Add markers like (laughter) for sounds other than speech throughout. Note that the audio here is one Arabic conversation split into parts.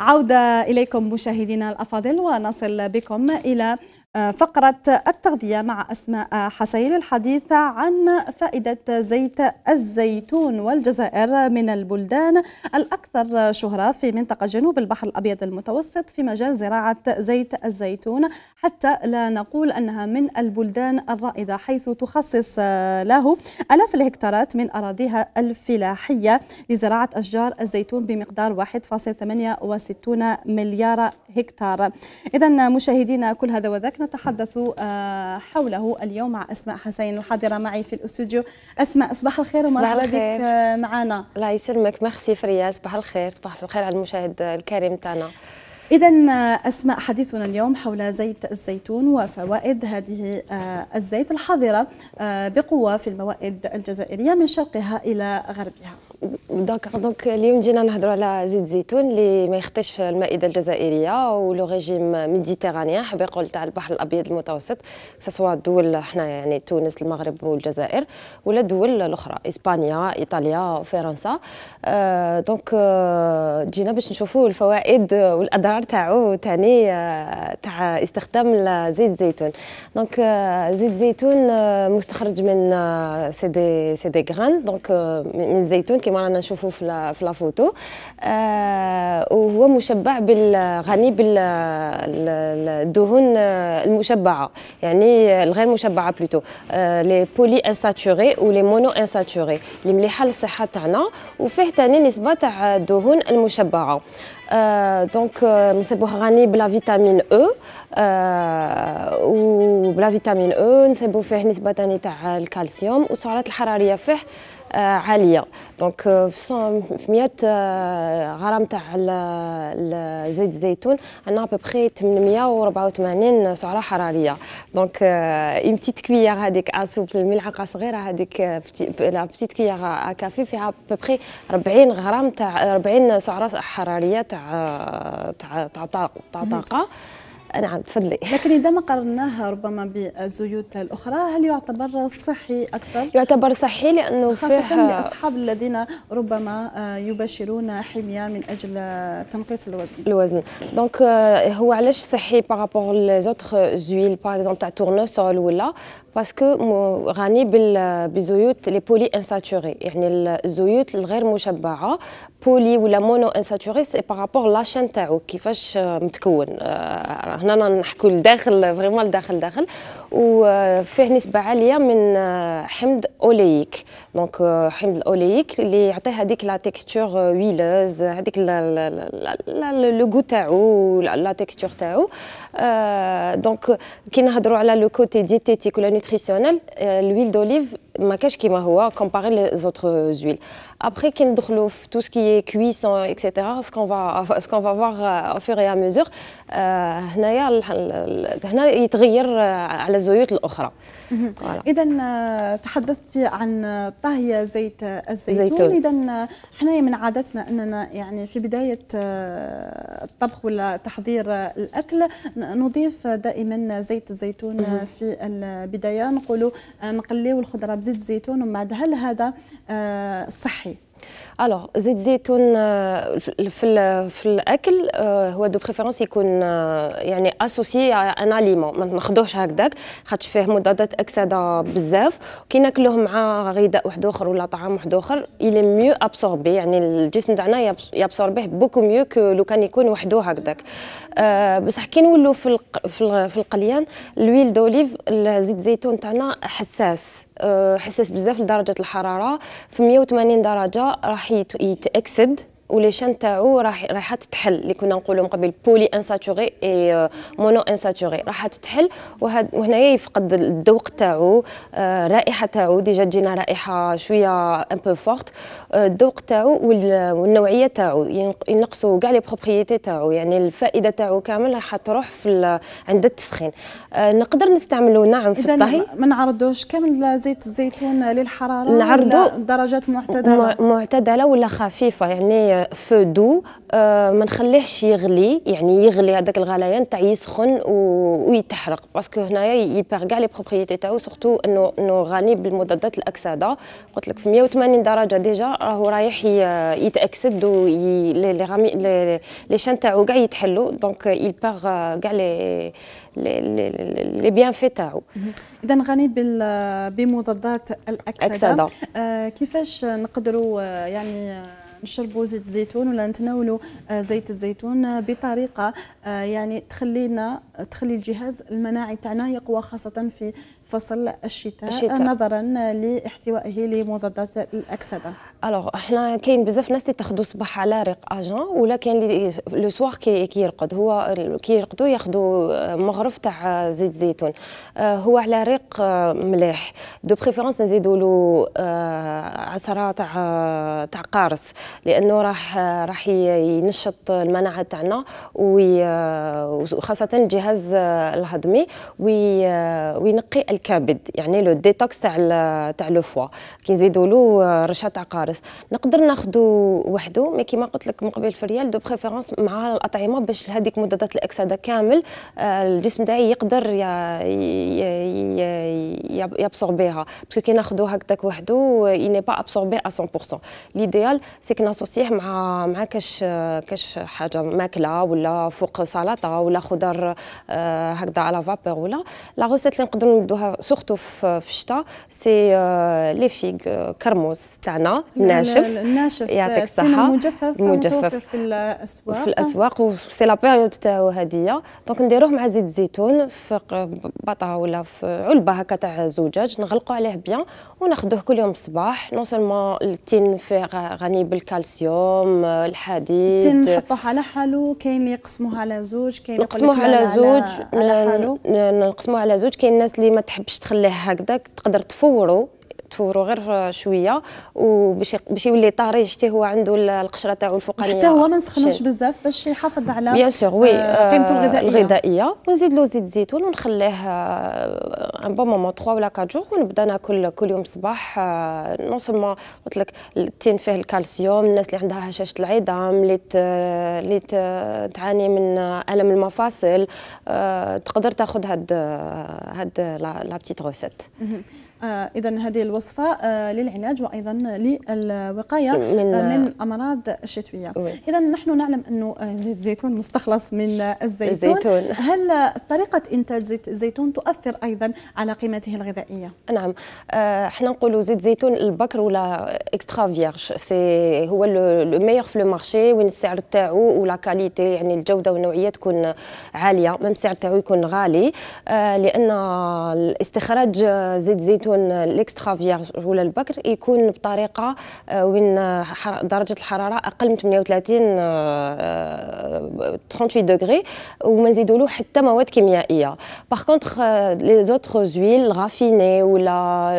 عودة إليكم مشاهدينا الأفاضل ونصل بكم إلى فقرة التغذية مع أسماء حسين الحديث عن فائدة زيت الزيتون والجزائر من البلدان الأكثر شهرة في منطقة جنوب البحر الأبيض المتوسط في مجال زراعة زيت الزيتون حتى لا نقول أنها من البلدان الرائدة حيث تخصص له ألاف الهكتارات من أراضيها الفلاحية لزراعة أشجار الزيتون بمقدار 1.68 مليار هكتار إذا مشاهدينا كل هذا وذاك نتحدث آه، حوله اليوم مع اسماء حسين الحاضره معي في الاستوديو اسماء صباح الخير ومرحبا بك آه، معنا الله يسلمك مخسي فرياس صباح الخير صباح الخير على المشاهد الكريم تاعنا إذا آه، أسماء حديثنا اليوم حول زيت الزيتون وفوائد هذه الزيت الحاضرة بقوة في الموائد الجزائرية من شرقها إلى غربها دونك دونك اليوم جينا نهضروا على زيت الزيتون اللي ما يخطيش المائده الجزائريه ولو ريجيم حاب يقول تاع البحر الابيض المتوسط سواء دول حنا يعني تونس المغرب والجزائر ولا دول الاخرى اسبانيا ايطاليا فرنسا دونك آه، آه، جينا باش نشوفوا الفوائد والاضرار تاعو ثاني آه، تاع استخدام زيت الزيتون دونك زيت الزيتون مستخرج من سي دي سي دي غران دونك من الزيتون كما رانا نشوفوا في في فوتو آه وهو مشبع بالغني بالدهون آه، المشبعه يعني الغير مشبعه بلوتو آه لي بولي انساتوري لي مونو انساتوري اللي مليحه للصحه تاعنا وفيه ثاني نسبه تاع الدهون المشبعه آه دونك آه، نصيبوه غني بلا فيتامين e. او آه، وبلا فيتامين او e نصيبو فيه نسبه ثاني تاع الكالسيوم والسعرات الحراريه فيه آه، عاليه دونك في 100 غرام تاع زيت الزيتون عندنا ابوبخي 884 سعره حراريه دونك اون بتيت كويير هذيك اسوب الملعقه صغيره هذيك آه، لا بتيت كويير كافي فيها ابوبخي 40 غرام تاع 40 سعره حراريه تاع آه، تاع تاع طاقه نعم تفضلي لكن اذا ما قررناها ربما بالزيوت الاخرى هل يعتبر صحي اكثر يعتبر صحي لانه خاصه لاصحاب الذين ربما يباشرون حميه من اجل تنقيص الوزن الوزن دونك euh, هو علاش صحي بارابور ليزوتر زويل باغ اكزومبل تاع تورنوسول ولا باسكو غني بالزيوت لي بولي انساتوري يعني الزيوت الغير مشبعه بولي ولا مونو انساتوري سي بارابور لا شين تاعو كيفاش متكون هنا نحكوا لداخل فريمون لداخل داخل وفيه نسبه عاليه من حمض اوليك دونك حمض الاوليك اللي يعطي هذيك لا تيكستور ويلوز هذيك لو غو تاعو لا تيكستور تاعو دونك كي نهضروا على لو كوتي ديتيتيك ولا نوتريسيونيل الويل دوليف ما كاش كيما هو كومباري لي زوتر زويل ابري كي ندخلو في تو سكي كويسون اكسيتيرا cuisson etc فا qu'on va ce qu'on va voir هنايا هنا يتغير على الزيوت الاخرى اذا تحدثت عن طهي زيت الزيتون اذا آه، حنايا من عادتنا اننا يعني في بدايه آه، الطبخ ولا تحضير آه، الاكل نضيف دائما زيت الزيتون في البدايه نقولوا نقليو الخضره زيت زيتون وما هل هذا آه، صحي الوغ زيت زيتون في في الاكل هو دو بريفيرونس يكون يعني اسوسي ان اليمون ما ناخذوش هكذاك خاطش فيه مضادات اكسده بزاف كي ناكلوه مع غذاء واحد اخر ولا طعام واحد اخر الي ميو ابسوربي يعني الجسم تاعنا يابسوربيه بوكو ميو كو لو كان يكون وحده هكذاك بصح كي نولو في في القليان لويل دوليف زيت زيتون تاعنا حساس حساس بزاف لدرجه الحراره في 180 درجه راح صحي to eat exceed وليشان تاعو راح راح تتحل اللي كنا نقولوا من قبل بولي انساتوري اي مونو انساتوري راح تتحل وهنايا يفقد الذوق تاعو الرائحه تاعو ديجا تجينا رائحه شويه ان بو فورت الذوق تاعو والنوعيه تاعو ينقصوا كاع لي بروبريتي تاعو يعني الفائده تاعو كامل راح تروح في عند التسخين نقدر نستعملو نعم في الطهي ما نعرضوش كامل زيت الزيتون للحراره نعرضو درجات معتدله معتدله ولا خفيفه يعني فو دو euh, ما نخليهش يغلي يعني يغلي هذاك الغليان تاع يسخن ويتحرق باسكو هنايا يبيغ كاع لي بروبريتي تاعو سورتو انه انه غني بالمضادات الاكسده قلت لك في 180 درجه ديجا راهو رايح يتاكسد و لي لي شان تاعو كاع يتحلوا دونك يبيغ euh, كاع لي لي بيان في تاعو اذا غني بمضادات الاكسده, الأكسدة. آه كيفاش نقدروا آه، يعني آه، نشربوا زيت الزيتون ولا نتناولوا آه، زيت الزيتون بطريقه آه، يعني تخلينا تخلي الجهاز المناعي تاعنا يقوى خاصه في فصل الشتاء, الشتاء. نظرا لاحتوائه لمضادات الاكسده الوغ احنا كاين بزاف ناس اللي تاخذوا صباح على ريق اجون ولا كاين اللي لو سوار كي يرقد هو كي يرقدوا ياخذوا آه، مغرف تاع آه، زيت زيتون آه، هو على ريق مليح دو بريفيرونس نزيدوا له عصره تاع تاع قارص لانه راح راح ينشط المناعه تاعنا وخاصه الجهاز الهضمي وينقي الكبد يعني لو ديتوكس تاع تاع لو فوا كي نزيدوا له آه، رشه تاع قارص نقدر ناخذ وحده مي كيما قلت لك من قبل فريال دو بريفيرونس مع الاطعمه باش هذيك مضادات الاكس هذا كامل آه، الجسم تاعي يقدر يابسوربيها باسكو كي ناخذ هكذاك وحده يني با ابسوربي 100% ليديال سي كناسوسيه مع مع كاش كاش حاجه ماكله ولا فوق سلطه ولا خضر آه، هكذا على فابور ولا لا ريسيت اللي نقدروا نبدوها سورتو في الشتاء سي آه، لي فيغ آه، كرموس تاعنا ناشف ناشف يعطيك الصحه مجفف مجفف في الاسواق في الاسواق وسي لا بيريود تاعو هاديه دونك نديروه مع زيت الزيتون في بطا ولا في علبه هكا تاع زجاج نغلقوا عليه بيان وناخذوه كل يوم الصباح نو سولمون التين فيه غني بالكالسيوم الحديد التين نحطوه على حاله كاين اللي يقسموه على زوج كاين يقسموه على زوج نقسموه على زوج كاين الناس اللي ما تحبش تخليه هكذا تقدر تفوره تفورو غير شويه وباش باش يولي طاري شتي هو عنده القشره تاعو الفوقانيه حتى هو ما نسخنوش بزاف باش يحافظ على بيان سور وي آه، قيمته آه، الغذائيه الغذائيه ونزيد له زيت الزيتون ونخليه ان بون مومون 3 ولا 4 جور ونبدا ناكل كل يوم صباح نو آه، سولمون قلت لك التين فيه الكالسيوم الناس اللي عندها هشاشه العظام اللي اللي تعاني من الم المفاصل تقدر تاخذ هاد هاد لا بتيت روسيت آه، اذا هذه الوصفه آه، للعلاج وايضا للوقايه من, من آه، امراض الشتويه اذا نحن نعلم انه زيت الزيتون مستخلص من الزيتون, الزيتون. هل طريقه انتاج زيت الزيتون تؤثر ايضا على قيمته الغذائيه نعم احنا نقولوا زيت زيتون البكر ولا اكسترا فيرج سي هو لو ميور في لو مارشي وين السعر تاعو ولا كاليتي يعني الجوده والنوعيه تكون عاليه ميم السعر تاعو يكون غالي لان الاستخراج زيت زيتون يكون الاكسترا فيرج ولا البكر يكون بطريقه وين درجه الحراره اقل من 38 38 دوغري وما نزيدولو حتى مواد كيميائيه باغ كونتخ لي زوتر زويل رافيني ولا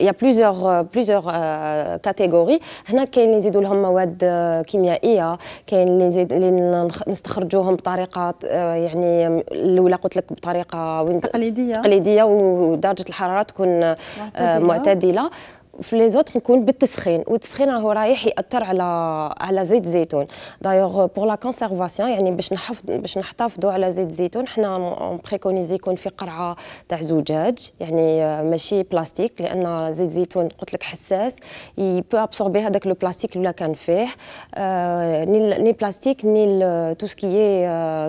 يا بليزيور بليزيور كاتيجوري هنا كاين اللي نزيدوا لهم مواد كيميائيه كاين اللي نزيد اللي نستخرجوهم بطريقه يعني الاولى قلت لك بطريقه تقليديه تقليديه ودرجه الحراره تكون آه، معتدله في لي زوتر نكون بالتسخين والتسخين راهو رايح ياثر على على زيت الزيتون دايوغ بور لا كونسيرفاسيون يعني باش نحافظ باش نحتفظوا على زيت الزيتون حنا بريكونيزي يكون في قرعه تاع زجاج يعني آه، ماشي بلاستيك لان زيت الزيتون قلت لك حساس بو ابسوربي هذاك لو بلاستيك اللي كان فيه ني البلاستيك ني تو سكي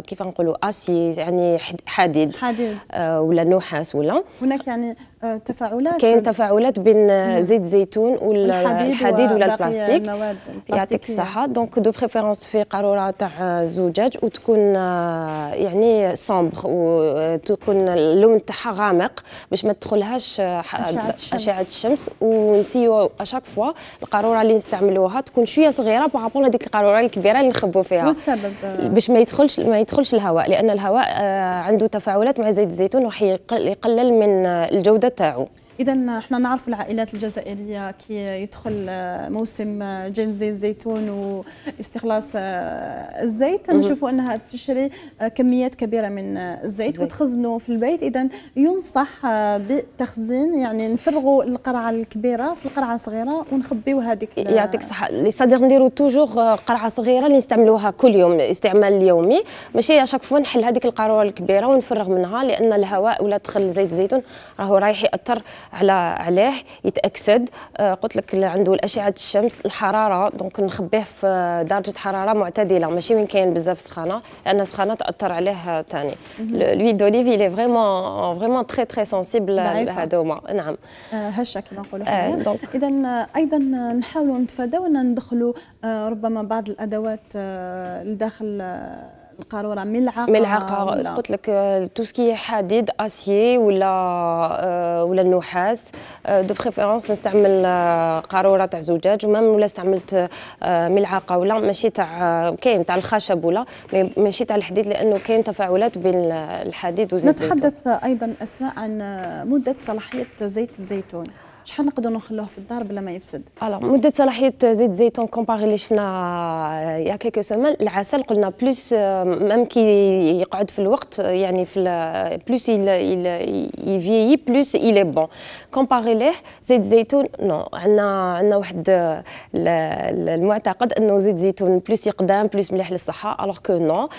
كيف نقولوا اسي يعني حديد حديد آه، ولا نحاس ولا هناك يعني آه، تفاعلات كاين تفاعلات بين نعم. زيت زيت زيتون ولا الحديد ولا البلاستيك يعطيك الصحه دونك دو بريفيرونس في قاروره تاع زجاج وتكون آه، يعني صامبر وتكون آه، اللون تاعها غامق باش ما تدخلهاش آه، اشعه الشمس ونسيو اشاك فوا القاروره اللي نستعملوها تكون شويه صغيره بارابور هذيك القاروره الكبيره اللي نخبو فيها والسبب باش ما يدخلش ما يدخلش الهواء لان الهواء عنده تفاعلات مع زيت الزيتون راح يقلل من الجوده تاعو اذا احنا نعرف العائلات الجزائريه كي يدخل آه، موسم جنز آه، الزيتون واستخلاص آه، الزيت نشوفوا انها تشري كميات كبيره من الزيت وتخزنه في البيت اذا ينصح بتخزين يعني نفرغوا القرعه الكبيره في القرعه الصغيره ونخبيو هذيك يعطيك الصحه لي صادير نديروا توجور قرعه صغيره اللي نستعملوها كل يوم استعمال يومي ماشي شاك فوا نحل هذيك القاروره الكبيره ونفرغ منها لان الهواء ولا دخل زيت الزيتون راهو رايح ياثر على عليه يتاكسد آه، قلت لك عنده الاشعه الشمس الحراره دونك نخبيه في درجه حراره معتدله ماشي وين كاين بزاف سخانه لان السخانه تاثر عليه ثاني لوي دوليفي لي فريمون فريمون تري تري سنسيبل لهذوما نعم آه، هشه كما نقولوا آه اذا آه، ايضا نحاولوا نتفاداو ان ندخلوا ربما بعض الادوات لداخل القاروره ملعقه آه، ملعقه قلت لك تو سكي حديد اسيي ولا آه، ولا النحاس دو آه، بريفيرونس نستعمل قاروره تاع زجاج ومام ولا استعملت ملعقه ولا ماشي تاع كاين تاع الخشب ولا ماشي تاع الحديد لانه كاين تفاعلات بين الحديد وزيت الزيتون نتحدث ايضا اسماء عن مده صلاحيه زيت الزيتون شحال نقدروا نخلوه في الدار بلا ما يفسد الو مده صلاحيه زيت الزيتون كومباري اللي شفنا يا كيكو سومان العسل قلنا بلوس مام كي يقعد في الوقت آه, يعني في بلوس يفيي بلوس الي بون كومباري ليه زيت الزيتون نو عندنا عندنا واحد آه, المعتقد انه زيت الزيتون بلوس يقدام بلوس مليح للصحه الوغ كو نو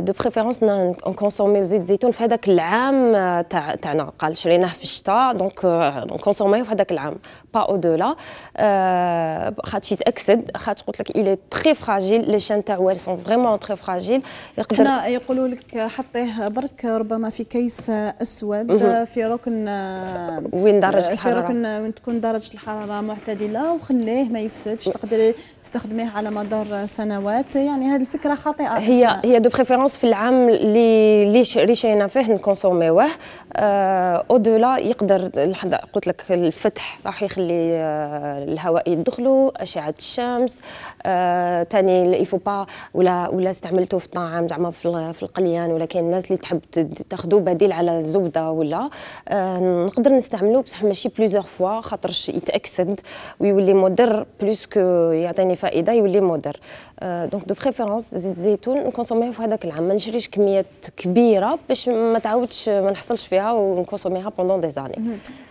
دو بريفيرونس نكونسومي زيت الزيتون في هذاك العام آه, تاعنا قال شريناه في الشتاء دونك نكونسومي مايو في هذاك العام با او دولا آه خاطش يتاكسد خاطش قلت لك الي تري فراجيل لي شان تاعو سون فريمون تري فراجيل يقدر حنا يقولوا لك حطيه برك ربما في كيس اسود في ركن آه، وين درجه الحراره في ركن آه، وين تكون درجه الحراره معتدله وخليه ما يفسدش تقدري تستخدميه على مدار سنوات يعني هذه الفكره خاطئه هي هي دو بريفيرونس في العام اللي اللي شينا فيه نكونسوميوه او آه، دولا يقدر قلت لك الفتح راح يخلي آه، الهواء يدخلوا اشعه الشمس ثاني آه، يفو با ولا ولا استعملته في الطعام زعما في القليان ولا كاين الناس اللي تحب تاخذوا بديل على الزبده ولا آه، نقدر نستعملوه بصح ماشي بليزيور فوا خاطرش يتاكسد ويولي مضر بلوس كو يعطيني فائده يولي مضر دونك دو بريفيرونس زيت الزيتون نكونسوميه في هذاك العام ما نشريش كميات كبيره باش ما تعاودش ما نحصلش فيها ونكونسوميها بوندون دي زاني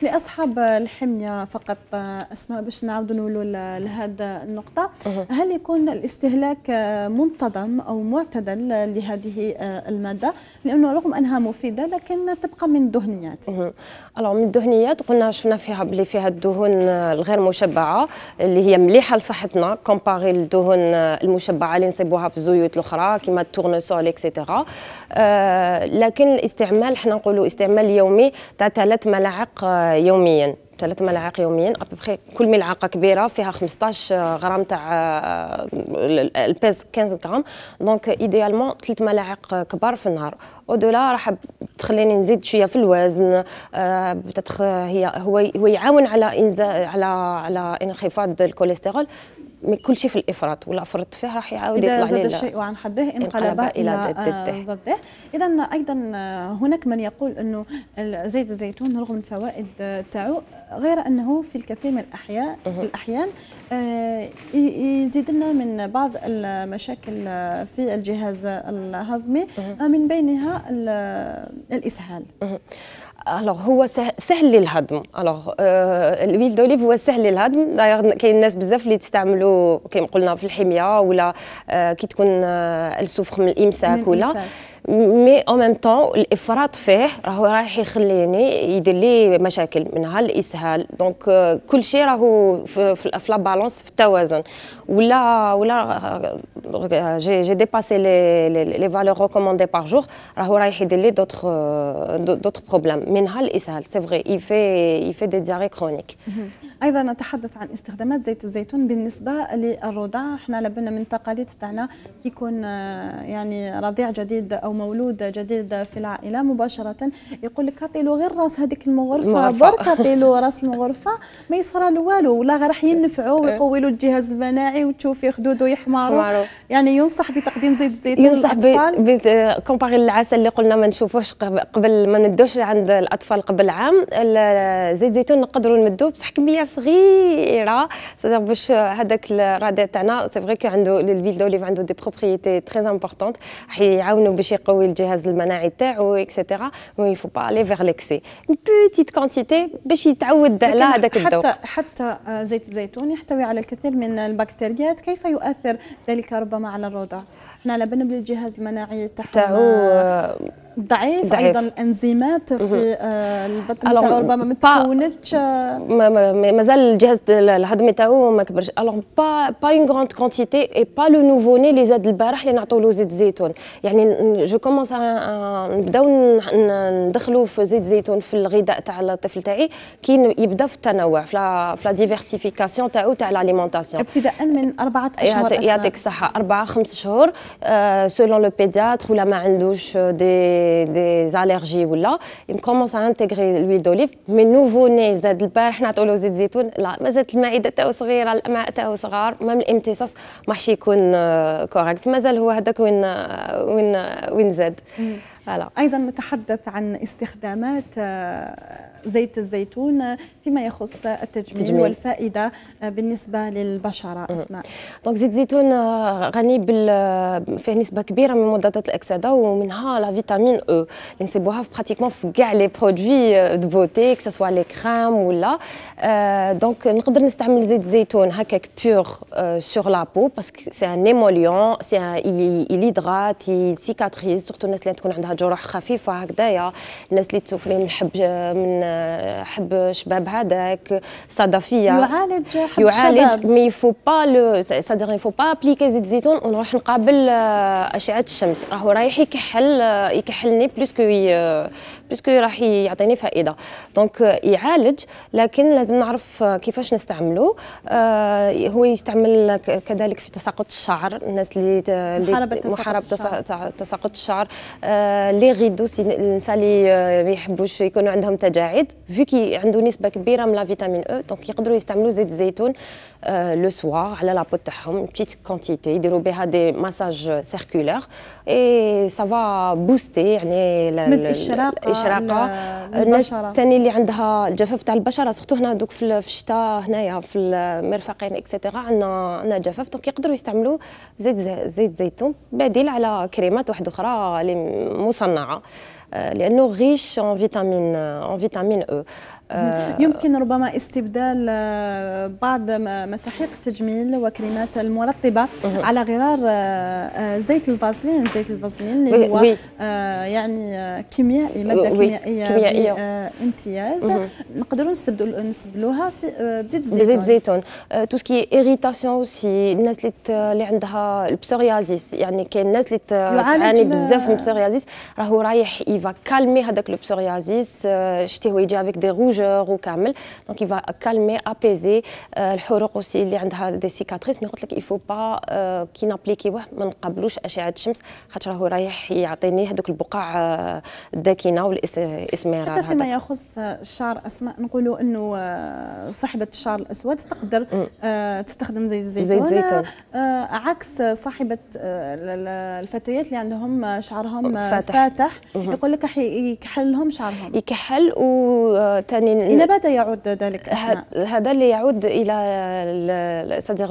لاصحاب الحميه فقط آه، اسماء باش نعاودوا نولوا لهذا النقطه هل يكون الاستهلاك آه، منتظم او معتدل لهذه آه، الماده لانه رغم انها مفيده لكن تبقى من الدهنيات الو من الدهنيات قلنا شفنا فيها بلي فيها الدهون الغير مشبعه اللي هي مليحه لصحتنا كومباري للدهون المشبعه اللي نصيبوها في الزيوت الاخرى كما التورنسول اكسيتيرا لكن الاستعمال حنا نقولوا استعمال يومي تاع ثلاث ملاعق يوميا ثلاث ملاعق يوميا ابخي كل ملعقه كبيره فيها 15 آه، غرام تاع آه، البيز 15 غرام دونك ايديالمون ثلاث ملاعق آه، كبار في النهار او دولا راح تخليني نزيد شويه في الوزن بتتخ هي هو هو يعاون على على على انخفاض الكوليسترول من كل شيء في الافراط ولا فرطت فيه راح يعاود يطلع اذا زاد الشيء عن حده انقلب الى ضده اذا ايضا هناك من يقول انه زيت الزيتون رغم الفوائد تاعو غير انه في الكثير من الاحياء الاحيان آه، يزيد لنا من بعض المشاكل آه، في الجهاز الهضمي آه، من بينها الاسهال الوغ هو سهل للهضم الوغ الويل دوليف هو سهل للهضم دايوغ كاين ناس بزاف اللي تستعملوا كيما قلنا في الحميه ولا كي تكون السفخ من الامساك ولا مي اون ميم طون الافراط فيه راهو رايح يخليني يدير لي مشاكل منها الاسهال دونك كل شيء راهو في, في لا بالونس في التوازن ولا ولا جي جي ديباسي لي لي فالور ريكوموندي بار جور راهو رايح يدير لي دوتر دوتر بروبليم منها الاسهال سي فغي يفي يفي دي دياري كرونيك ايضا نتحدث عن استخدامات زيت الزيتون بالنسبه للرضاع احنا لبنا من التقاليد تاعنا كي يكون آه، يعني رضيع جديد او مولود جديد في العائله مباشره يقول لك هطيلو غير راس هذيك المغرفه برك هطيلو راس المغرفه ما يصرى له والو ولا راح ينفعوا إيه. ويقوي له الجهاز المناعي وتشوفي خدوده يحمروا يعني ينصح بتقديم زيت الزيتون ينصح كومباري للعسل اللي قلنا ما نشوفوش قبل ما ندوش عند الاطفال قبل عام زيت الزيتون نقدروا نمدوه بصح كميه صغيره سيتير باش هذاك الرادع تاعنا سي فري كو عنده للفيل دوليف عنده دي بروبريتي تري امبورطونت حيعاونوا باش يقوي الجهاز المناعي تاعو اكسيتيرا مي فو با لي فيغ ليكسي بوتيت كونتيتي باش يتعود على هذاك الدواء حتى حتى زيت الزيتون يحتوي على الكثير من البكتيريات كيف يؤثر ذلك ربما على الروضه؟ بالنا بالجهاز المناعي تاعو آه، ضعيف, ضعيف. ايضا الانزيمات في آه، البطن تاعو ربما ما تكونتش مازال الجهاز الهضمي تاعو ما كبرش الوغ با با اون غروند كونتيتي اي با لو نوفو ني اللي زاد البارح اللي نعطوا له زيت زيتون يعني جو كومونس نبداو ندخلوا في زيت زيتون في الغذاء تاع الطفل تاعي كي يبدا في التنوع في لا في لا ديفيرسيفيكاسيون تاعو تاع لاليمونتاسيون ابتداء من اربعه اشهر يعطيك الصحه اربعه خمس شهور سولون لو بيدياتر ولا ما عندوش دي دي ولا الرجي ولا نكومونس انتيغري لويل دوليف من نوفو ني زاد البارح نعطوا زيت زيتون لا مازالت المعده تاعو صغيره الامعاء تاعو صغار مام الامتصاص ماحش يكون كوريكت مازال هو هذاك وين وين وين زاد فوالا ايضا نتحدث عن استخدامات زيت الزيتون فيما يخص التجميل, التجميل. والفائده بالنسبه للبشره اسماء دونك زيت الزيتون آه، غني بال آه، فيه نسبه كبيره من مضادات الاكسده ومنها لا فيتامين او e. اللي نصيبوها في براتيكمون في كاع لي برودوي دو بوتي كسوا لي كريم ولا دونك نقدر نستعمل زيت الزيتون هكاك بيغ سور لا بو باسكو سي ان ايموليون سي اي hydrate اي سيكاتريز surtout الناس اللي تكون عندها جروح خفيفه هكذايا الناس اللي تسوفري آه، من الحب من حب شباب هذاك صدفيه يعالج حب يعالج مي فو با لو سادير فو با ابليكي زيت زيتون ونروح نقابل آه، اشعه الشمس راهو رايح يكحل آه، يكحلني بلوس كو بيسكو راح يعطيني فائده دونك يعالج لكن لازم نعرف كيفاش نستعملو آه، هو يستعمل كذلك في تساقط الشعر الناس اللي محاربه تساقط الشعر آه، لي غيدو الناس اللي ما يحبوش يكونوا عندهم تجاعيد في كي عنده نسبه كبيره من لا فيتامين او دونك يقدروا يستعملوا زيت الزيتون لو سوا على لابو تاعهم بيت كونتيتي يديروا بها دي ماساج سيركولير اي سافا بوستي يعني مد الشراقه الاشراقه الناس الثاني اللي عندها الجفاف تاع البشره سورتو هنا دوك في الشتاء هنايا في المرفقين اكسيتيرا عندنا عندنا جفاف دونك يقدروا يستعملوا زيت زيت زيتون بديل على كريمات واحده اخرى مصنعه آه، لانه غيش اون فيتامين اون فيتامين او آه، يمكن ربما استبدال آه، بعض مساحيق التجميل وكريمات المرطبه على غرار آه، زيت الفازلين زيت الفازلين اللي هو يعني كيميائي ماده كيميائيه, بامتياز امتياز نقدروا نستبدلوها في بزيت الزيتون بزيت الزيتون تو سكي ايريتاسيون سي الناس اللي اللي عندها البسوريازيس يعني كاين الناس اللي تعاني بزاف من البسوريازيس راهو رايح يفا كالمي هذاك البسوريازيس شتي هو يجي افيك دي روج روجور وكامل دونك يفا كالمي ابيزي الحروق اوسي اللي عندها دي سيكاتريس مي قلت لك يفو با كي نابليكيوه ما نقبلوش اشعه الشمس خاطر راهو رايح يعطيني هذوك البقع آه، الداكنه والاسمرار حتى فيما يخص الشعر اسماء نقولوا انه آه، صاحبه الشعر الاسود تقدر آه، تستخدم زيت الزيتون زيت زيتون عكس صاحبه الفتيات اللي عندهم شعرهم فاتح, فاتح يقول لك يكحل لهم شعرهم يكحل وثاني يعني إلى متى يعود ذلك أسماء؟ هذا اللي يعود إلى سادير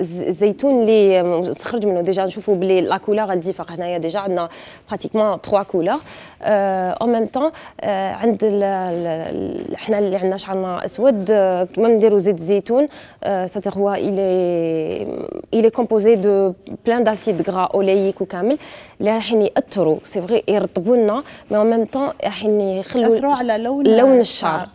الزيتون اللي مستخرج منه ديجا نشوفوا بلي لا كولور الديفاق هنايا ديجا عندنا براتيكمون تخوا كولور او ميم طون عند حنا اللي عندنا شعرنا اسود كما نديروا زيت الزيتون ساتيغ euh, هو الي الي كومبوزي دو بلان داسيد غرا اوليك وكامل اللي رايحين ياثروا سي فغي يرطبوا لنا مي او ميم طون رايحين يخلوا ياثروا على لون لون الشعر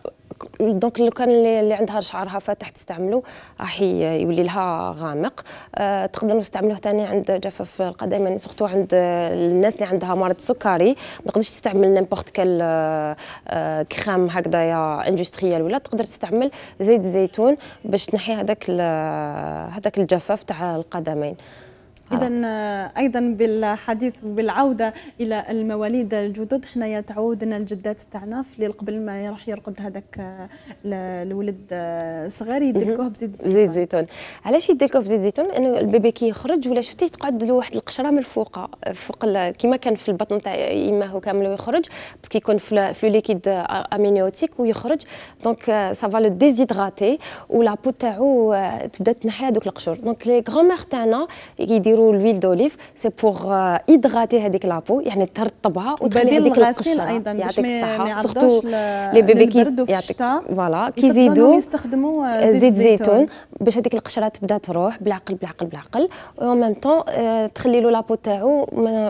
دونك لو كان اللي عندها شعرها فاتح تستعملو راح يولي لها غامق أه تقدروا تستعملوه ثاني عند جفاف القدمين يعني سورتو عند الناس اللي عندها مرض السكري ما تقدرش تستعمل نيمبورت كال آه، آه، كريم كخام هكذايا اندستريال ولا تقدر تستعمل زيت الزيتون باش تنحي هذاك آه، هذاك الجفاف تاع القدمين إذا آه، أيضا بالحديث وبالعودة إلى المواليد الجدد حنايا تعودنا الجدات تاعنا في قبل ما راح يرقد هذاك آه، الولد آه، صغير يدلكوه بزيت الزيتون زيت زيتون علاش يدلكوه بزيت زيتون لأنه البيبي كي يخرج ولا شفتيه تقعد له واحد القشرة من الفوق فوق كيما كان في البطن تاع يماه كامل ويخرج بس كيكون في لو ليكيد أمينيوتيك ويخرج دونك سافا لو ديزيدغاتي ولا بو تاعو تبدا تنحي هذوك القشور دونك لي غران تاعنا يديروا نديروا لويل دوليف سي بوغ ايدغاتي هذيك لابو يعني ترطبها وتخلي هذيك الغسيل ايضا باش ما سورتو لي بيبي كي يعطيك فوالا كي يستخدموا زيت الزيتون باش هذيك القشره تبدا تروح بالعقل بالعقل بالعقل اون ميم طون تخلي له لابو تاعو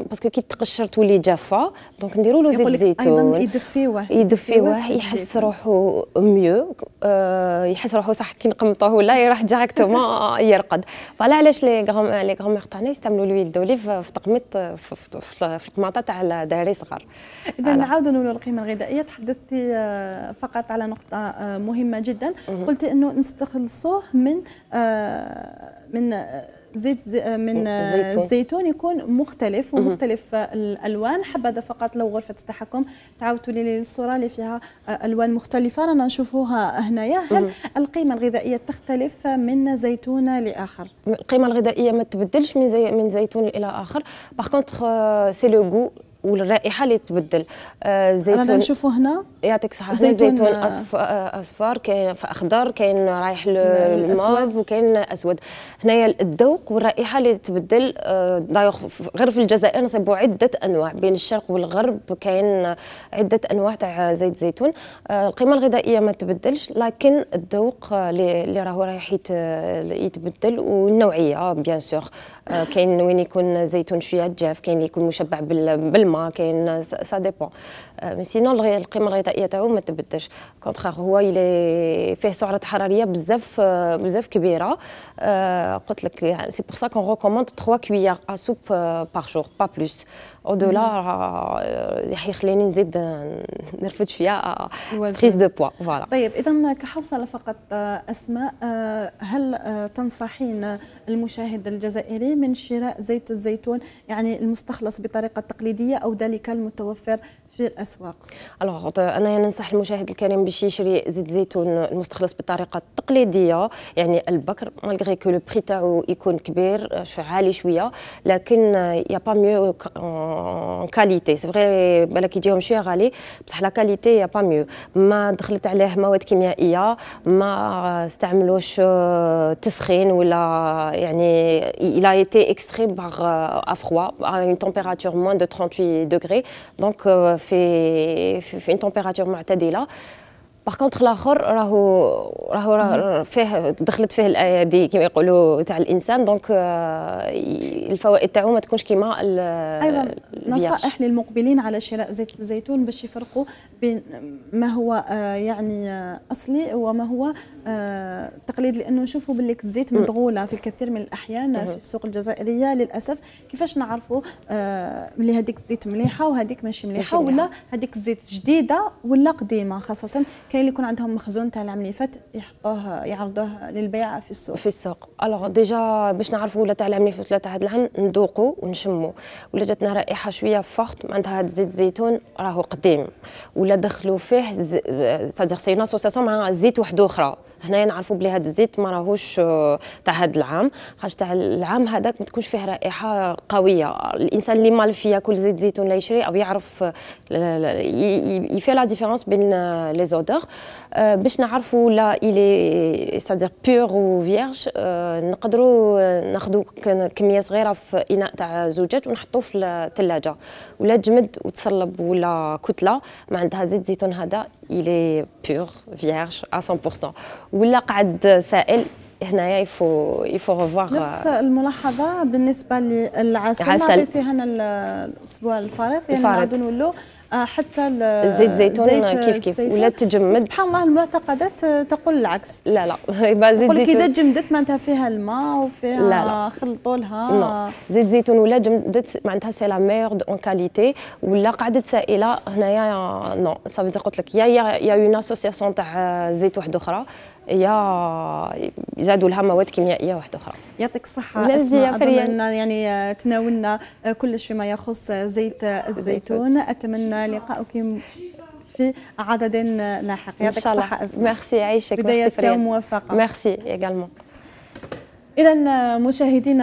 باسكو كي تقشر تولي جافه دونك نديرو له زيت زيتون يدفيوه يدفيوه يحس روحو ميو euh، يحس روحو صح كي نقمطوه ولا يروح ديريكتومون (laughs) يرقد فوالا علاش لي غرام لي غرام تاعنا يستعملوا لويل دوليف في تقميط في القماطه تاع الدراري صغار اذا نعاودوا نقولوا القيمه الغذائيه تحدثتي آه، فقط على نقطه آه، مهمه جدا قلتي انه نستخلصوه من من آه، من زيت آه، من الزيتون آه، يكون مختلف ومختلف الالوان حبذا فقط لو غرفه التحكم تعاودتوا لي الصوره اللي فيها الوان مختلفه رانا نشوفوها هنايا هل القيمه الغذائيه تختلف من زيتون لاخر القيمه الغذائيه ما تبدلش من زي من زيتون الى اخر باغ كونتخ سي لو غو والرائحه اللي تبدل آه زيتون نشوفوا هنا يعطيك صحه زيتون, زيتون آه. أصف... اصفر كاين فاخضر كاين رايح للموف وكاين اسود هنايا الذوق والرائحه اللي تبدل آه غير في الجزائر نصيبوا عده انواع بين الشرق والغرب كاين عده انواع تاع زيت زيتون آه القيمه الغذائيه ما تبدلش لكن الذوق اللي آه، راهو رايح يتبدل والنوعيه بيان آه، سور كاين وين يكون زيتون شويه جاف كاين اللي يكون مشبع بالماء ça dépend. آه، سينو القيمه الغذائيه تاعو ما تبدلش كونتخار هو فيه سعرات حراريه بزاف آه، بزاف كبيره آه، قلت لك سي بور سا كون ريكوموند 3 كويير ا سوب باغ جور با بلوس او دولا راح يخليني نزيد نرفد شويه بريز دو بوا فوالا طيب اذا كحوصله فقط اسماء هل تنصحين المشاهد الجزائري من شراء زيت الزيتون يعني المستخلص بطريقه تقليديه او ذلك المتوفر في الاسواق الوغ آه، انا ننصح المشاهد الكريم باش يشري زيت زيتون المستخلص بالطريقه التقليديه يعني البكر مالغري كو لو بري تاعو يكون كبير آه، عالي شويه لكن يا با ميو كاليتي سي فري بالك يجيهم شويه غالي بصح لا كاليتي يا با ميو ما دخلت عليه مواد كيميائيه ما استعملوش آه، تسخين ولا يعني il a été extrait par à froid à une température moins de 38 degrés donc fait une température là. باغ كونطخ الاخر راهو راهو راه فيه دخلت فيه الايادي كما يقولوا تاع الانسان دونك الفوائد تاعو ما تكونش كيما ايضا نصائح للمقبلين على شراء زيت الزيتون باش يفرقوا بين ما هو آه، يعني آه، اصلي وما هو آه، تقليد لانه نشوفوا باللي الزيت مدغوله في الكثير من الاحيان في السوق الجزائريه للاسف كيفاش نعرفوا بلي هذيك الزيت مليحه وهذيك ماشي مليحه ولا هذيك الزيت جديده ولا قديمه خاصه كاين اللي يكون عندهم مخزون تاع العمليفات يحطوه يعرضوه للبيع في السوق في السوق الوغ ديجا باش نعرفوا ولا تاع العمليفات ولا تاع هذا العام ندوقوا ونشموا ولا جاتنا رائحه شويه فخت معناتها هذا زيت زيتون راهو قديم ولا دخلوا فيه سادير سي اون اسوسياسيون مع زيت وحده اخرى هنايا نعرفوا بلي هذا الزيت ما راهوش آه، تاع هذا العام خاطر تاع العام هذاك ما تكونش فيه رائحه قويه الانسان اللي مالف ياكل زيت زيتون لا يشري او يعرف آه، يفي لا ديفيرونس بين لي آه، زودور باش نعرفوا لا الي سادير بيور و فيرج نقدروا ناخذوا كميه صغيره في اناء تاع زجاج ونحطوه في الثلاجه ولا تجمد وتصلب ولا كتله ما عندها زيت زيتون هذا il est pur, vierge, à 100%. Ou là, قعد سائل هنايا يفو يفو ريفوار نفس euh, الملاحظه بالنسبه للعسل للعاصمه عطيتيها هنا الاسبوع الفارط يعني نعاودو نولو حتى الزيت زيتون زيت كيف كيف ولا تجمد سبحان الله المعتقدات تقول العكس لا لا زيت زيتون اذا جمدت معناتها فيها الماء وفيها لا لا. خلطوا لها زيت زيتون ولا جمدت معناتها سي لا ميور اون كاليتي ولا قعدت سائله هنايا نو سافو قلت لك يا يا اون اسوسياسيون تاع زيت وحده اخرى يا زادوا لها مواد كيميائيه واحده اخرى يعطيك الصحه اسماء يعني تناولنا كلش فيما يخص زيت الزيتون اتمنى لقائك في عدد لاحق يعطيك الصحه اسماء ميرسي عيشك بدايه يوم موفقه ميرسي également اذا مشاهدينا